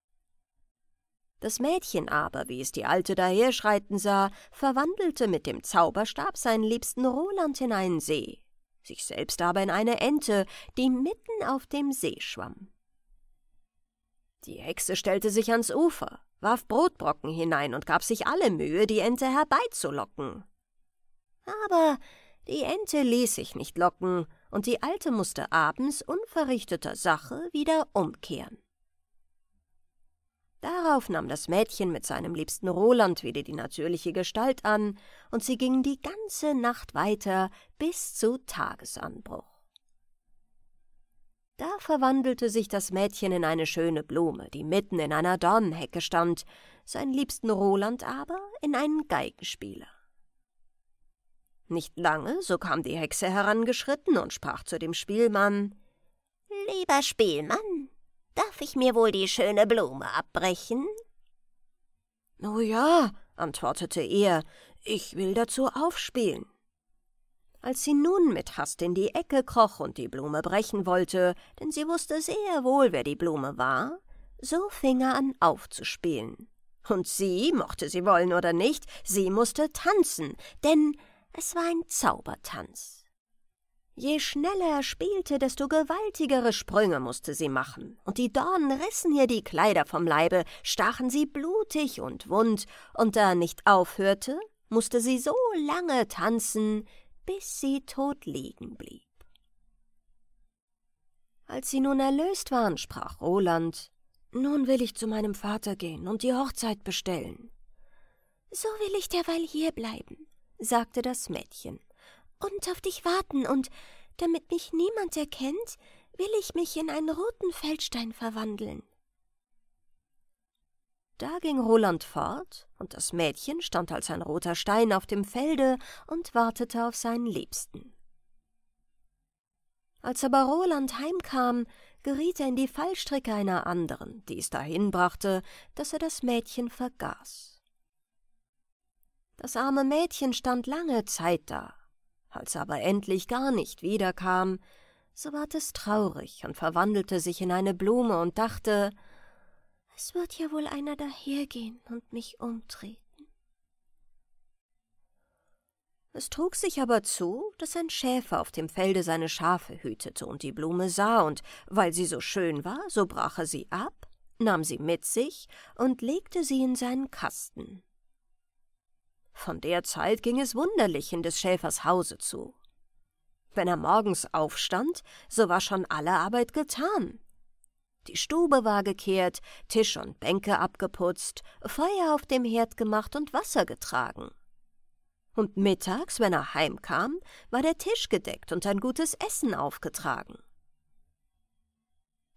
Das Mädchen aber, wie es die Alte daherschreiten sah, verwandelte mit dem Zauberstab seinen liebsten Roland in einen See, sich selbst aber in eine Ente, die mitten auf dem See schwamm. Die Hexe stellte sich ans Ufer, warf Brotbrocken hinein und gab sich alle Mühe, die Ente herbeizulocken. Aber die Ente ließ sich nicht locken, und die Alte musste abends unverrichteter Sache wieder umkehren. Darauf nahm das Mädchen mit seinem liebsten Roland wieder die natürliche Gestalt an, und sie gingen die ganze Nacht weiter bis zu Tagesanbruch. Da verwandelte sich das Mädchen in eine schöne Blume, die mitten in einer Dornenhecke stand, seinen liebsten Roland aber in einen Geigenspieler. Nicht lange, so kam die Hexe herangeschritten und sprach zu dem Spielmann Lieber Spielmann, darf ich mir wohl die schöne Blume abbrechen? Oh ja, antwortete er, ich will dazu aufspielen. Als sie nun mit Hast in die Ecke kroch und die Blume brechen wollte, denn sie wusste sehr wohl, wer die Blume war, so fing er an aufzuspielen. Und sie, mochte sie wollen oder nicht, sie musste tanzen, denn es war ein Zaubertanz. Je schneller er spielte, desto gewaltigere Sprünge musste sie machen, und die Dornen rissen ihr die Kleider vom Leibe, stachen sie blutig und wund, und da er nicht aufhörte, musste sie so lange tanzen, bis sie tot liegen blieb. Als sie nun erlöst waren, sprach Roland, nun will ich zu meinem Vater gehen und die Hochzeit bestellen. So will ich derweil hier bleiben, sagte das Mädchen. Und auf dich warten, und damit mich niemand erkennt, will ich mich in einen roten Feldstein verwandeln. Da ging Roland fort, und das Mädchen stand als ein roter Stein auf dem Felde und wartete auf seinen Liebsten. Als aber Roland heimkam, geriet er in die Fallstricke einer anderen, die es dahin brachte, dass er das Mädchen vergaß. Das arme Mädchen stand lange Zeit da. Als aber endlich gar nicht wiederkam, so ward es traurig und verwandelte sich in eine Blume und dachte, es wird ja wohl einer dahergehen und mich umtreten. Es trug sich aber zu, dass ein Schäfer auf dem Felde seine Schafe hütete und die Blume sah, und weil sie so schön war, so brach er sie ab, nahm sie mit sich und legte sie in seinen Kasten. Von der Zeit ging es wunderlich in des Schäfers Hause zu. Wenn er morgens aufstand, so war schon alle Arbeit getan. Die Stube war gekehrt, Tisch und Bänke abgeputzt, Feuer auf dem Herd gemacht und Wasser getragen. Und mittags, wenn er heimkam, war der Tisch gedeckt und ein gutes Essen aufgetragen.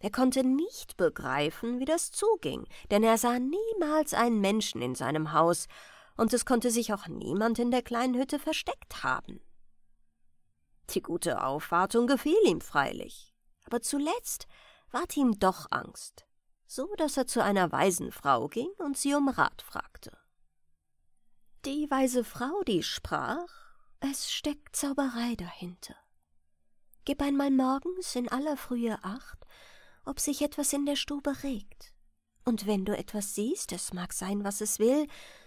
Er konnte nicht begreifen, wie das zuging, denn er sah niemals einen Menschen in seinem Haus, und es konnte sich auch niemand in der kleinen Hütte versteckt haben. Die gute Aufwartung gefiel ihm freilich, aber zuletzt ward ihm doch Angst, so dass er zu einer weisen Frau ging und sie um Rat fragte. Die weise Frau, die sprach, es steckt Zauberei dahinter. Gib einmal morgens in aller Frühe Acht, ob sich etwas in der Stube regt. Und wenn du etwas siehst, es mag sein, was es will,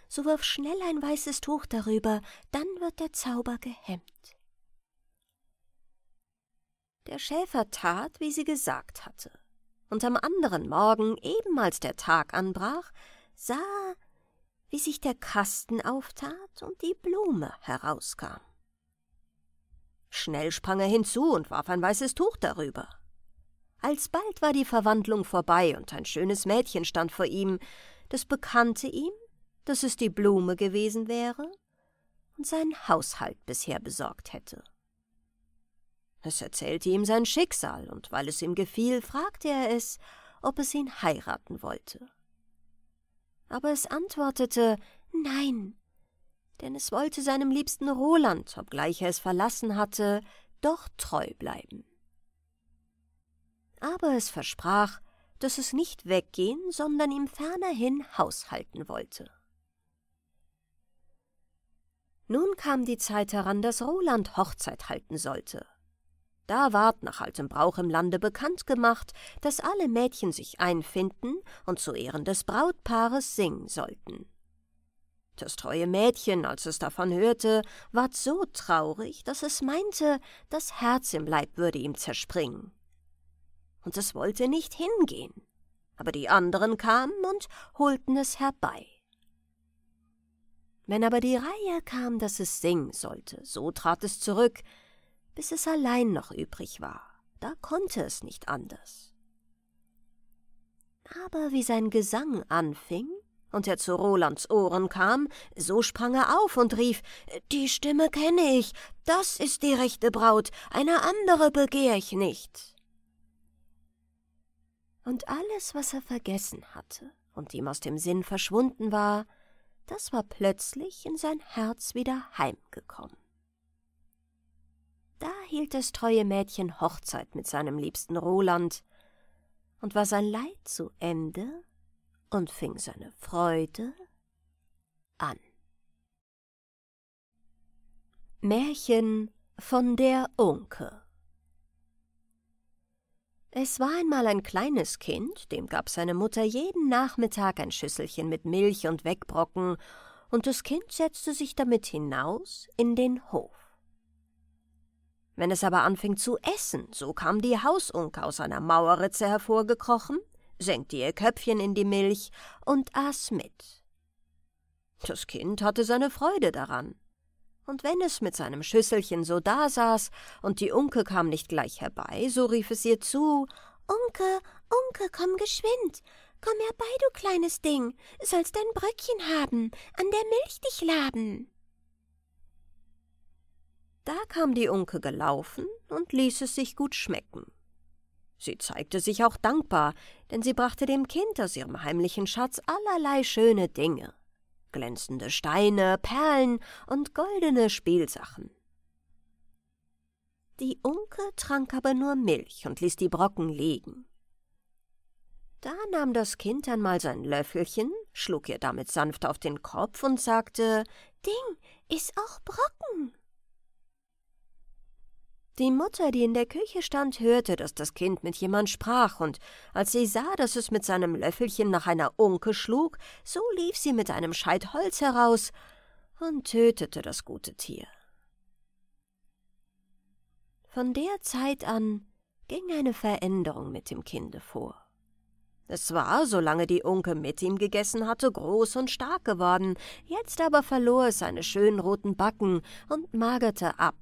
so wirf schnell ein weißes Tuch darüber, dann wird der Zauber gehemmt. Der Schäfer tat, wie sie gesagt hatte, und am anderen Morgen, eben als der Tag anbrach, sah, wie sich der Kasten auftat und die Blume herauskam. Schnell sprang er hinzu und warf ein weißes Tuch darüber. Alsbald war die Verwandlung vorbei und ein schönes Mädchen stand vor ihm, das bekannte ihm, dass es die Blume gewesen wäre und seinen Haushalt bisher besorgt hätte. Es erzählte ihm sein Schicksal, und weil es ihm gefiel, fragte er es, ob es ihn heiraten wollte. Aber es antwortete Nein, denn es wollte seinem liebsten Roland, obgleich er es verlassen hatte, doch treu bleiben. Aber es versprach, dass es nicht weggehen, sondern ihm fernerhin haushalten wollte. Nun kam die Zeit heran, dass Roland Hochzeit halten sollte. Da ward nach altem Brauch im Lande bekannt gemacht, dass alle Mädchen sich einfinden und zu Ehren des Brautpaares singen sollten. Das treue Mädchen, als es davon hörte, ward so traurig, dass es meinte, das Herz im Leib würde ihm zerspringen. Und es wollte nicht hingehen, aber die anderen kamen und holten es herbei. Wenn aber die Reihe kam, dass es singen sollte, so trat es zurück, bis es allein noch übrig war. Da konnte es nicht anders. Aber wie sein Gesang anfing und er zu Rolands Ohren kam, so sprang er auf und rief, »Die Stimme kenne ich, das ist die rechte Braut, eine andere begehr ich nicht.« Und alles, was er vergessen hatte und ihm aus dem Sinn verschwunden war, das war plötzlich in sein Herz wieder heimgekommen. Da hielt das treue Mädchen Hochzeit mit seinem liebsten Roland, und war sein Leid zu Ende und fing seine Freude an. Märchen von der Unke es war einmal ein kleines Kind, dem gab seine Mutter jeden Nachmittag ein Schüsselchen mit Milch und Wegbrocken, und das Kind setzte sich damit hinaus in den Hof. Wenn es aber anfing zu essen, so kam die Hausunke aus einer Mauerritze hervorgekrochen, senkte ihr Köpfchen in die Milch und aß mit. Das Kind hatte seine Freude daran und wenn es mit seinem Schüsselchen so dasaß und die Unke kam nicht gleich herbei, so rief es ihr zu Unke, Unke, komm geschwind, komm herbei, du kleines Ding, sollst dein Bröckchen haben, an der Milch dich laben. Da kam die Unke gelaufen und ließ es sich gut schmecken. Sie zeigte sich auch dankbar, denn sie brachte dem Kind aus ihrem heimlichen Schatz allerlei schöne Dinge glänzende Steine, Perlen und goldene Spielsachen. Die Unke trank aber nur Milch und ließ die Brocken liegen. Da nahm das Kind einmal sein Löffelchen, schlug ihr damit sanft auf den Kopf und sagte, Ding, iss auch Brocken. Die Mutter, die in der Küche stand, hörte, dass das Kind mit jemand sprach, und als sie sah, dass es mit seinem Löffelchen nach einer Unke schlug, so lief sie mit einem Scheit Holz heraus und tötete das gute Tier. Von der Zeit an ging eine Veränderung mit dem Kinde vor. Es war, solange die Unke mit ihm gegessen hatte, groß und stark geworden, jetzt aber verlor es seine schönen roten Backen und magerte ab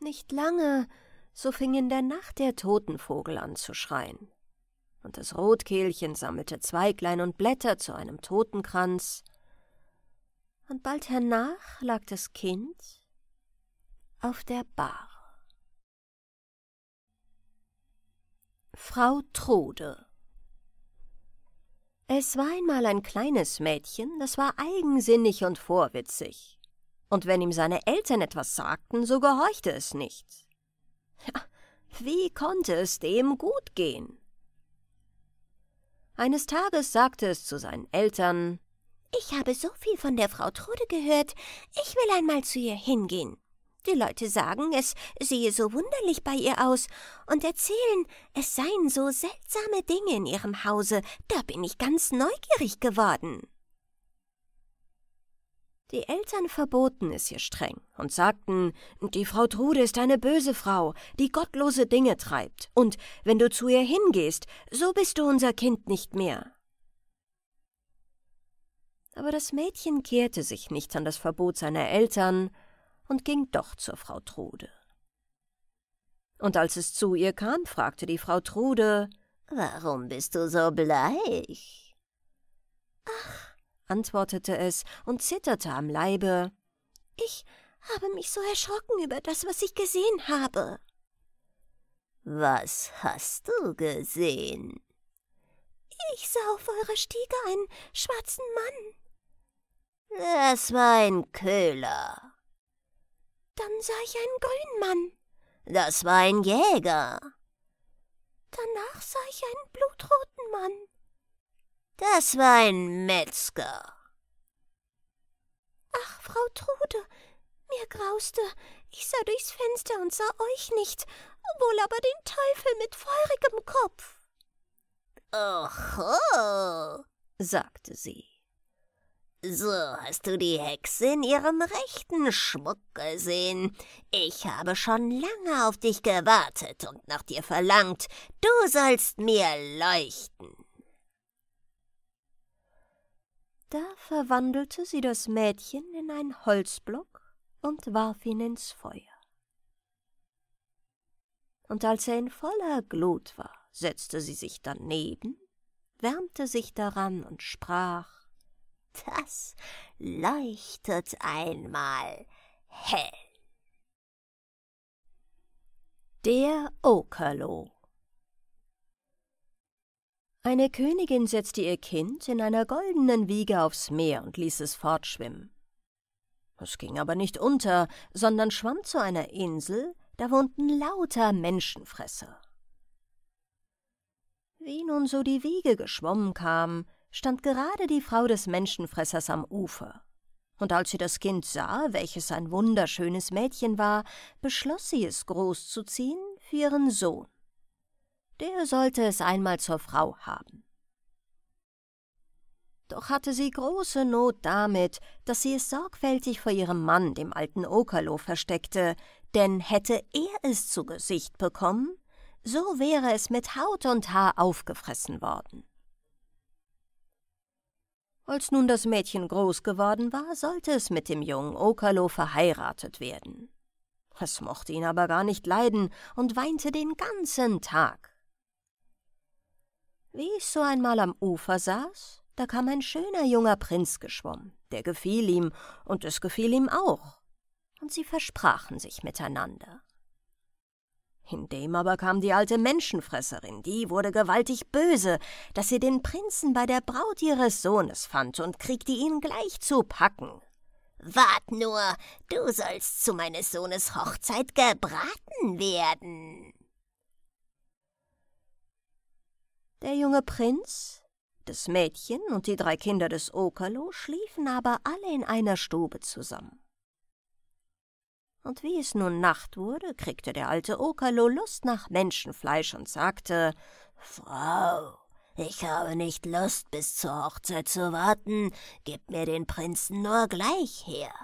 nicht lange, so fing in der Nacht der Totenvogel an zu schreien. Und das Rotkehlchen sammelte Zweiglein und Blätter zu einem Totenkranz. Und bald hernach lag das Kind auf der Bar. Frau Trude Es war einmal ein kleines Mädchen, das war eigensinnig und vorwitzig und wenn ihm seine Eltern etwas sagten, so gehorchte es nicht. Ja, wie konnte es dem gut gehen? Eines Tages sagte es zu seinen Eltern Ich habe so viel von der Frau Trude gehört, ich will einmal zu ihr hingehen. Die Leute sagen, es sehe so wunderlich bei ihr aus und erzählen, es seien so seltsame Dinge in ihrem Hause, da bin ich ganz neugierig geworden. Die Eltern verboten es ihr streng und sagten, die Frau Trude ist eine böse Frau, die gottlose Dinge treibt, und wenn du zu ihr hingehst, so bist du unser Kind nicht mehr. Aber das Mädchen kehrte sich nicht an das Verbot seiner Eltern und ging doch zur Frau Trude. Und als es zu ihr kam, fragte die Frau Trude, Warum bist du so bleich? Ach, antwortete es und zitterte am Leibe. Ich habe mich so erschrocken über das, was ich gesehen habe. Was hast du gesehen? Ich sah auf eurer Stiege einen schwarzen Mann. Das war ein Köhler. Dann sah ich einen grünen Mann. Das war ein Jäger. Danach sah ich einen blutroten Mann. Das war ein Metzger. Ach, Frau Trude, mir grauste. Ich sah durchs Fenster und sah euch nicht, wohl aber den Teufel mit feurigem Kopf. Oho, sagte sie. So hast du die Hexe in ihrem rechten Schmuck gesehen. Ich habe schon lange auf dich gewartet und nach dir verlangt. Du sollst mir leuchten. Da verwandelte sie das Mädchen in einen Holzblock und warf ihn ins Feuer. Und als er in voller Glut war, setzte sie sich daneben, wärmte sich daran und sprach Das leuchtet einmal hell. Der Okerlo eine Königin setzte ihr Kind in einer goldenen Wiege aufs Meer und ließ es fortschwimmen. Es ging aber nicht unter, sondern schwamm zu einer Insel, da wohnten lauter Menschenfresser. Wie nun so die Wiege geschwommen kam, stand gerade die Frau des Menschenfressers am Ufer. Und als sie das Kind sah, welches ein wunderschönes Mädchen war, beschloss sie es großzuziehen für ihren Sohn der sollte es einmal zur Frau haben. Doch hatte sie große Not damit, dass sie es sorgfältig vor ihrem Mann, dem alten Okerlo, versteckte, denn hätte er es zu Gesicht bekommen, so wäre es mit Haut und Haar aufgefressen worden. Als nun das Mädchen groß geworden war, sollte es mit dem jungen Okerlo verheiratet werden. Es mochte ihn aber gar nicht leiden und weinte den ganzen Tag. Wie ich so einmal am Ufer saß, da kam ein schöner junger Prinz geschwommen, der gefiel ihm, und es gefiel ihm auch, und sie versprachen sich miteinander. Hindem aber kam die alte Menschenfresserin, die wurde gewaltig böse, dass sie den Prinzen bei der Braut ihres Sohnes fand und kriegte ihn gleich zu packen. Wart nur, du sollst zu meines Sohnes Hochzeit gebraten werden. Der junge Prinz, das Mädchen und die drei Kinder des Okerlo schliefen aber alle in einer Stube zusammen. Und wie es nun Nacht wurde, kriegte der alte Okerlo Lust nach Menschenfleisch und sagte, »Frau, ich habe nicht Lust, bis zur Hochzeit zu warten. Gib mir den Prinzen nur gleich her.«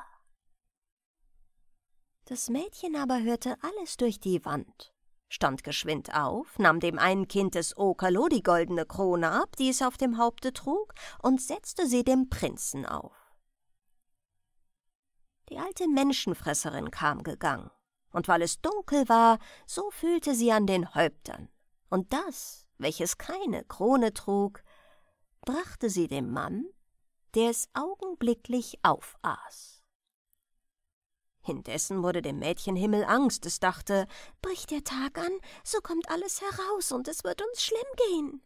Das Mädchen aber hörte alles durch die Wand stand geschwind auf, nahm dem einen Kind des Okerlo die goldene Krone ab, die es auf dem Haupte trug, und setzte sie dem Prinzen auf. Die alte Menschenfresserin kam gegangen, und weil es dunkel war, so fühlte sie an den Häuptern, und das, welches keine Krone trug, brachte sie dem Mann, der es augenblicklich aufaß. Indessen wurde dem Mädchen Himmel Angst, es dachte, bricht der Tag an, so kommt alles heraus und es wird uns schlimm gehen.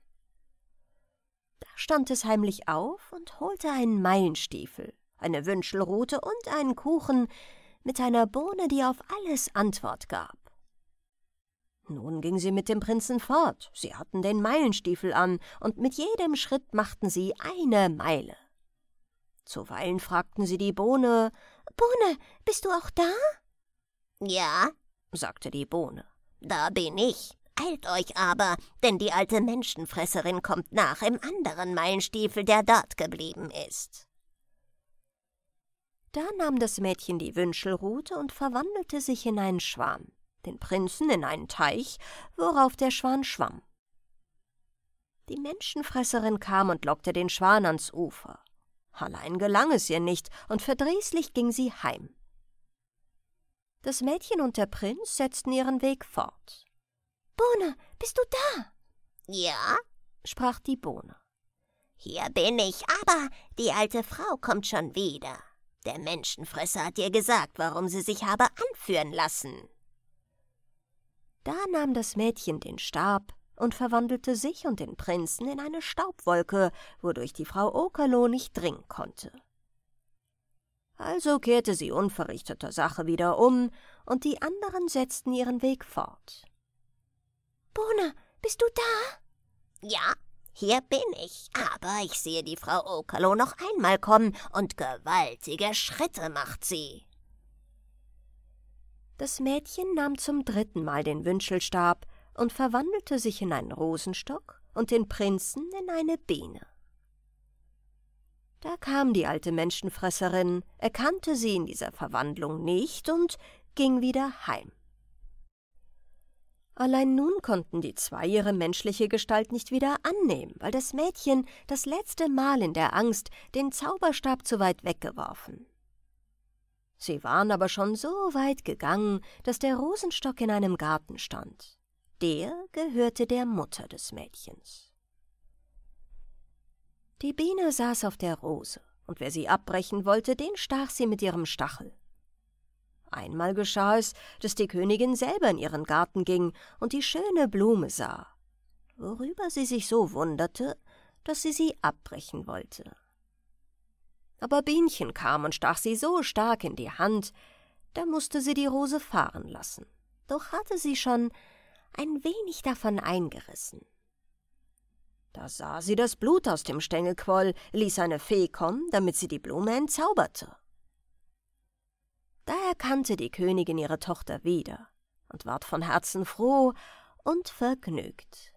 Da stand es heimlich auf und holte einen Meilenstiefel, eine Wünschelrute und einen Kuchen mit einer Bohne, die auf alles Antwort gab. Nun ging sie mit dem Prinzen fort, sie hatten den Meilenstiefel an, und mit jedem Schritt machten sie eine Meile. Zuweilen fragten sie die Bohne, Bohne, bist du auch da? Ja, sagte die Bohne. Da bin ich. Eilt euch aber, denn die alte Menschenfresserin kommt nach im anderen Meilenstiefel, der dort geblieben ist. Da nahm das Mädchen die Wünschelrute und verwandelte sich in einen Schwan, den Prinzen in einen Teich, worauf der Schwan schwamm. Die Menschenfresserin kam und lockte den Schwan ans Ufer. Allein gelang es ihr nicht, und verdrießlich ging sie heim. Das Mädchen und der Prinz setzten ihren Weg fort. Bohne, bist du da? Ja, sprach die Bohne. Hier bin ich, aber die alte Frau kommt schon wieder. Der Menschenfresser hat ihr gesagt, warum sie sich habe anführen lassen. Da nahm das Mädchen den Stab, und verwandelte sich und den Prinzen in eine Staubwolke, wodurch die Frau Okerlo nicht dringen konnte. Also kehrte sie unverrichteter Sache wieder um, und die anderen setzten ihren Weg fort. Bona, bist du da? Ja, hier bin ich, aber ich sehe die Frau Okerlo noch einmal kommen, und gewaltige Schritte macht sie. Das Mädchen nahm zum dritten Mal den Wünschelstab, und verwandelte sich in einen Rosenstock und den Prinzen in eine Biene. Da kam die alte Menschenfresserin, erkannte sie in dieser Verwandlung nicht und ging wieder heim. Allein nun konnten die zwei ihre menschliche Gestalt nicht wieder annehmen, weil das Mädchen das letzte Mal in der Angst den Zauberstab zu weit weggeworfen. Sie waren aber schon so weit gegangen, dass der Rosenstock in einem Garten stand. Der gehörte der Mutter des Mädchens. Die Biene saß auf der Rose, und wer sie abbrechen wollte, den stach sie mit ihrem Stachel. Einmal geschah es, dass die Königin selber in ihren Garten ging und die schöne Blume sah, worüber sie sich so wunderte, dass sie sie abbrechen wollte. Aber Bienchen kam und stach sie so stark in die Hand, da musste sie die Rose fahren lassen. Doch hatte sie schon ein wenig davon eingerissen. Da sah sie, dass Blut aus dem Stängel quoll, ließ eine Fee kommen, damit sie die Blume entzauberte. Da erkannte die Königin ihre Tochter wieder und ward von Herzen froh und vergnügt.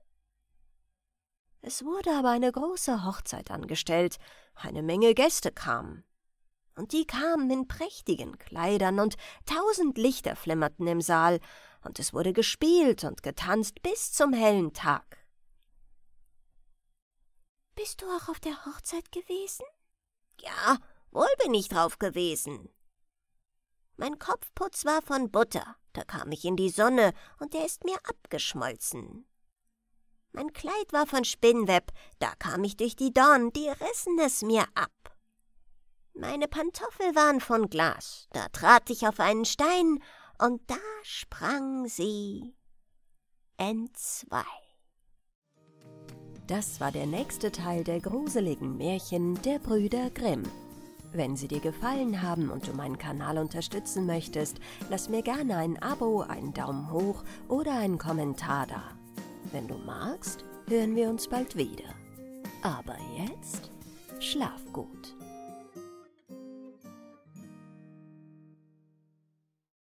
Es wurde aber eine große Hochzeit angestellt, eine Menge Gäste kamen. Und die kamen in prächtigen Kleidern und tausend Lichter flimmerten im Saal, und es wurde gespielt und getanzt bis zum hellen Tag. Bist du auch auf der Hochzeit gewesen? Ja, wohl bin ich drauf gewesen. Mein Kopfputz war von Butter, da kam ich in die Sonne und er ist mir abgeschmolzen. Mein Kleid war von Spinnweb, da kam ich durch die Dorn, die rissen es mir ab. Meine Pantoffel waren von Glas, da trat ich auf einen Stein und da sprang sie entzwei. Das war der nächste Teil der gruseligen Märchen der Brüder Grimm. Wenn sie dir gefallen haben und du meinen Kanal unterstützen möchtest, lass mir gerne ein Abo, einen Daumen hoch oder einen Kommentar da. Wenn du magst, hören wir uns bald wieder. Aber jetzt schlaf gut.